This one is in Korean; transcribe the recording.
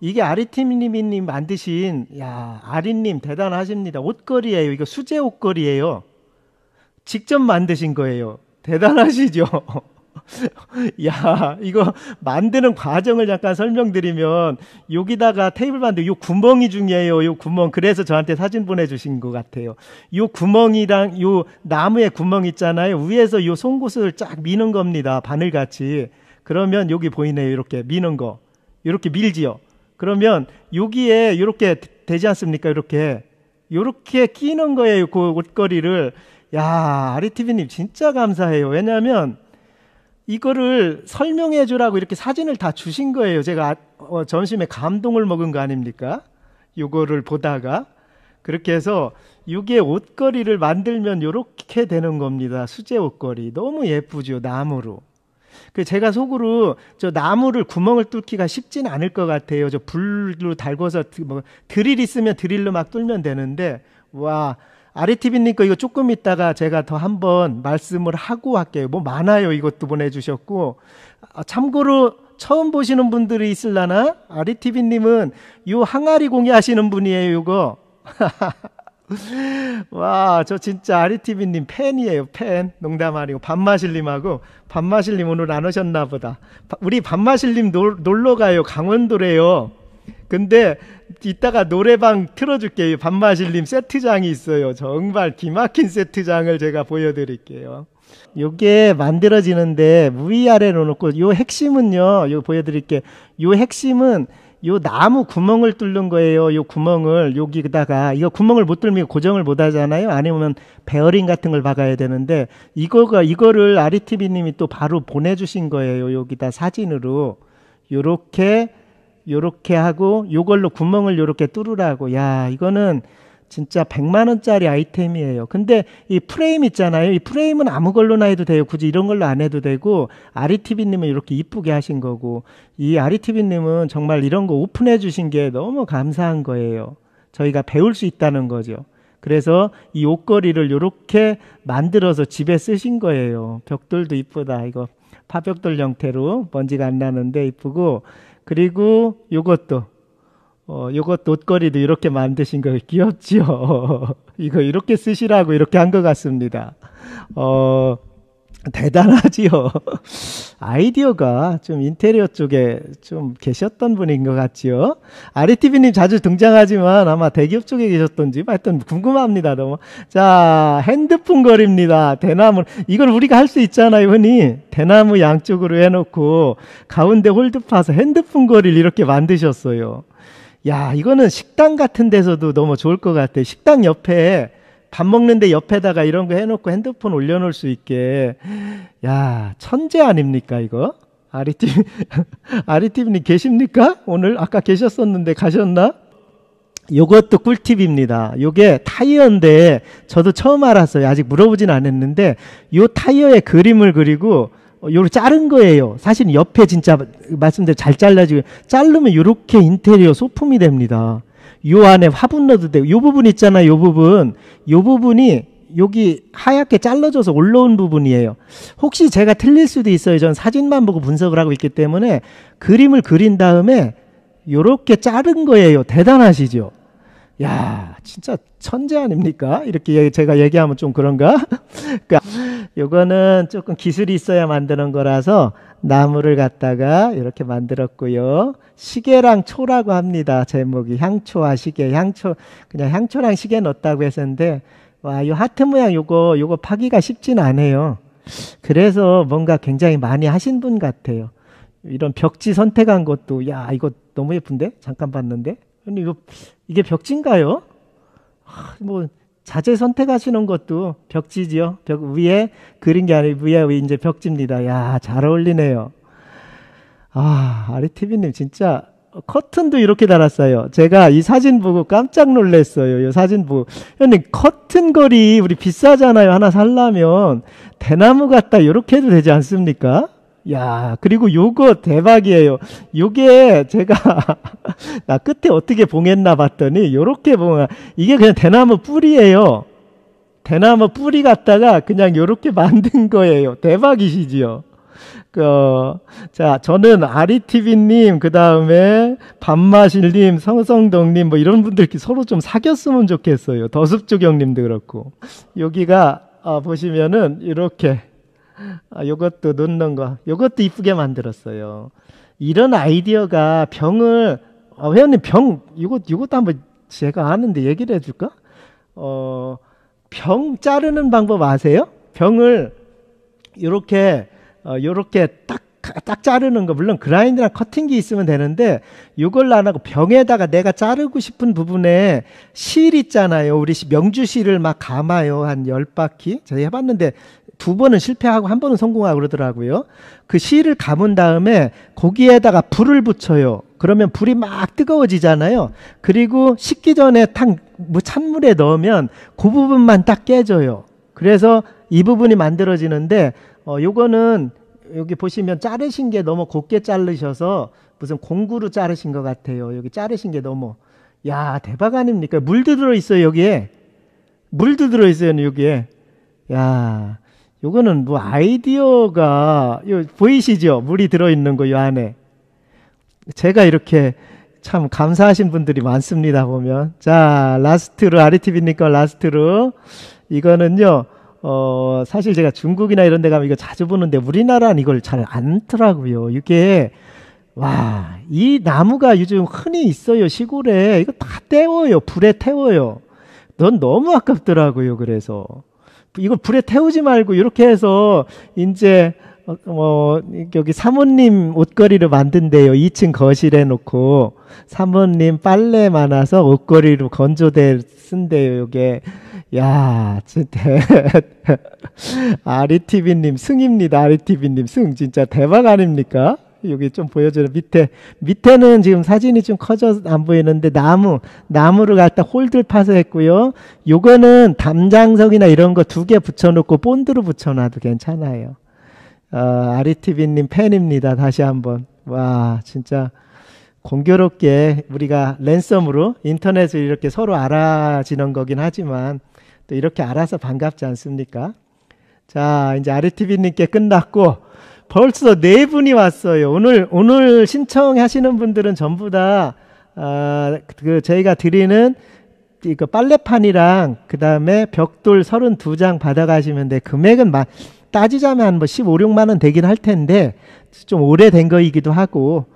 이게 아리티미님 만드신 야 아리님 대단하십니다. 옷걸이에요. 이거 수제 옷걸이에요. 직접 만드신 거예요. 대단하시죠? 야, 이거 만드는 과정을 잠깐 설명드리면 여기다가 테이블 만들 요 구멍이 중요해요. 요 구멍. 그래서 저한테 사진 보내 주신 것 같아요. 요 구멍이랑 요 나무의 구멍 있잖아요. 위에서 요 송곳을 쫙 미는 겁니다. 바늘 같이. 그러면 여기 보이네요. 이렇게 미는 거. 이렇게 밀지요. 그러면 여기에 이렇게 되지 않습니까? 이렇게 이렇게 끼는 거예요. 그 옷걸이를 야 아리티비님 진짜 감사해요. 왜냐하면 이거를 설명해 주라고 이렇게 사진을 다 주신 거예요. 제가 어, 점심에 감동을 먹은 거 아닙니까? 이거를 보다가 그렇게 해서 이게 옷걸이를 만들면 이렇게 되는 겁니다. 수제 옷걸이 너무 예쁘죠 나무로. 그 제가 속으로 저 나무를 구멍을 뚫기가 쉽진 않을 것 같아요. 저 불로 달궈서 뭐 드릴 있으면 드릴로 막 뚫면 되는데 와 아리티비님 거 이거 조금 있다가 제가 더 한번 말씀을 하고 할게요. 뭐 많아요. 이것도 보내주셨고 아, 참고로 처음 보시는 분들이 있을라나 아리티비님은 요 항아리 공예하시는 분이에요. 이거 와, 저 진짜 아리티비님 팬이에요, 팬. 농담 아니고. 밥마실님하고, 밥마실님 오늘 안 오셨나 보다. 우리 밥마실님 놀러 가요. 강원도래요. 근데 이따가 노래방 틀어줄게요. 밥마실님 세트장이 있어요. 정말 기막힌 세트장을 제가 보여드릴게요. 요게 만들어지는데, 위아래 놓고, 요 핵심은요, 요 보여드릴게요. 요 핵심은 요 나무 구멍을 뚫는 거예요. 요 구멍을 여기다가 이거 구멍을 못 뚫면 으 고정을 못 하잖아요. 아니면 베어링 같은 걸 박아야 되는데 이거가 이거를 아리티비 님이 또 바로 보내 주신 거예요. 여기다 사진으로 요렇게 요렇게 하고 요걸로 구멍을 요렇게 뚫으라고. 야, 이거는 진짜 100만 원짜리 아이템이에요. 근데 이 프레임 있잖아요. 이 프레임은 아무 걸로나 해도 돼요. 굳이 이런 걸로 안 해도 되고 아리티비 님은 이렇게 이쁘게 하신 거고 이 아리티비 님은 정말 이런 거 오픈해 주신 게 너무 감사한 거예요. 저희가 배울 수 있다는 거죠. 그래서 이 옷걸이를 이렇게 만들어서 집에 쓰신 거예요. 벽돌도 이쁘다. 이거 파벽돌 형태로 먼지가 안 나는데 이쁘고 그리고 요것도 어, 요것 옷걸이도 이렇게 만드신 거 귀엽지요. 이거 이렇게 쓰시라고 이렇게 한 것 같습니다. 어, 대단하지요. 아이디어가 좀 인테리어 쪽에 좀 계셨던 분인 것 같지요. 아리티비님 자주 등장하지만 아마 대기업 쪽에 계셨던지 하여튼 궁금합니다. 너무. 자, 핸드폰 걸리입니다 대나무. 이걸 우리가 할 수 있잖아요, 흔히. 대나무 양쪽으로 해놓고 가운데 홀드 파서 핸드폰 거리를 이렇게 만드셨어요. 야, 이거는 식당 같은 데서도 너무 좋을 것 같아. 식당 옆에 밥 먹는데 옆에다가 이런 거 해놓고 핸드폰 올려놓을 수 있게. 야, 천재 아닙니까, 이거? 아리티브, 아리티브님 계십니까? 오늘 아까 계셨었는데 가셨나? 요것도 꿀팁입니다. 요게 타이어인데 저도 처음 알았어요. 아직 물어보진 않았는데 요타이어의 그림을 그리고 어, 요렇게 자른 거예요. 사실 옆에 진짜 말씀대로 잘 잘라지고 자르면 요렇게 인테리어 소품이 됩니다. 요 안에 화분 넣어도 되고 요 부분 있잖아요. 요 부분. 요 부분이 여기 하얗게 잘라져서 올라온 부분이에요. 혹시 제가 틀릴 수도 있어요. 전 사진만 보고 분석을 하고 있기 때문에 그림을 그린 다음에 요렇게 자른 거예요. 대단하시죠? 야, 진짜 천재 아닙니까? 이렇게 제가 얘기하면 좀 그런가? 그러니까 요거는 조금 기술이 있어야 만드는 거라서 나무를 갖다가 이렇게 만들었고요. 시계랑 초라고 합니다. 제목이 향초와 시계, 향초 그냥 향초랑 시계 넣었다고 했었는데 와, 이 하트 모양 요거 요거 파기가 쉽진 않아요. 그래서 뭔가 굉장히 많이 하신 분 같아요. 이런 벽지 선택한 것도 야 이거 너무 예쁜데 잠깐 봤는데 아니 이거 이게 벽지인가요? 아, 뭐 자제 선택하시는 것도 벽지지요. 벽 위에 그린 게 아니고 위에 이제 벽지입니다. 야, 잘 어울리네요. 아, 아리티비님 진짜 커튼도 이렇게 달았어요. 제가 이 사진 보고 깜짝 놀랐어요. 이 사진 보고. 형님, 커튼 거리 우리 비싸잖아요. 하나 살라면. 대나무 같다. 이렇게 해도 되지 않습니까? 야, 그리고 요거 대박이에요. 요게 제가 나 끝에 어떻게 봉했나 봤더니 요렇게 봉면 이게 그냥 대나무 뿌리예요. 대나무 뿌리 갖다가 그냥 요렇게 만든 거예요. 대박이시지요. 어, 자, 저는 아리티비님, 그 다음에 밤마실님성성동님뭐 이런 분들 서로 좀 사귀었으면 좋겠어요. 더습조경님도 그렇고. 여기가, 아, 보시면은 이렇게 아, 요것도 넣는 거, 요것도 이쁘게 만들었어요. 이런 아이디어가 병을, 어, 회원님 병, 요거 이것도 한번 제가 아는데 얘기를 해줄까? 어, 병 자르는 방법 아세요? 병을 요렇게, 어, 요렇게 딱, 딱 자르는 거, 물론 그라인드나 커팅기 있으면 되는데, 요걸 안 하고 병에다가 내가 자르고 싶은 부분에 실 있잖아요. 우리 명주실을 막 감아요. 한 열바퀴. 제가 해봤는데, 두 번은 실패하고 한 번은 성공하고 그러더라고요. 그 실을 감은 다음에 고기에다가 불을 붙여요. 그러면 불이 막 뜨거워지잖아요. 그리고 식기 전에 탕, 뭐 찬물에 넣으면 그 부분만 딱 깨져요. 그래서 이 부분이 만들어지는데, 어, 요거는 여기 보시면 자르신 게 너무 곱게 자르셔서 무슨 공구로 자르신 것 같아요. 여기 자르신 게 너무. 야, 대박 아닙니까? 물도 들어있어요, 여기에. 물도 들어있어요, 여기에. 야, 요거는 뭐 아이디어가 요 보이시죠? 물이 들어 있는 거 요 안에. 제가 이렇게 참 감사하신 분들이 많습니다 보면. 자, 라스트르 아리티비니까 라스트르 이거는요. 어, 사실 제가 중국이나 이런 데 가면 이거 자주 보는데 우리나라는 이걸 잘 안더라고요. 이게 와, 이 나무가 요즘 흔히 있어요. 시골에. 이거 다 때워요. 불에 태워요. 넌 너무 아깝더라고요. 그래서. 이걸 불에 태우지 말고 이렇게 해서 이제 어, 어, 여기 사모님 옷걸이를 만든대요. 2층 거실에 놓고 사모님 빨래 많아서 옷걸이로 건조대 쓴대요. 이게 야, 진짜 아리티비님 승입니다. 아리티비님 승 진짜 대박 아닙니까? 여기 좀 보여줘요. 밑에 밑에는 지금 사진이 좀 커져 안 보이는데 나무 나무를 갖다 홀들 파서 했고요. 요거는 담장석이나 이런 거 두 개 붙여놓고 본드로 붙여놔도 괜찮아요. 어, 아리티비님 팬입니다. 다시 한번 와 진짜 공교롭게 우리가 랜섬으로 인터넷을 이렇게 서로 알아지는 거긴 하지만 또 이렇게 알아서 반갑지 않습니까? 자 이제 아리티비님께 끝났고. 벌써 네 분이 왔어요. 오늘 오늘 신청하시는 분들은 전부 다 아, 그 저희가 드리는 이거 빨래판이랑 그다음에 벽돌 32장 받아 가시면 돼. 금액은 막 따지자면 뭐 15, 16만 원 되긴 할 텐데 좀 오래된 거이기도 하고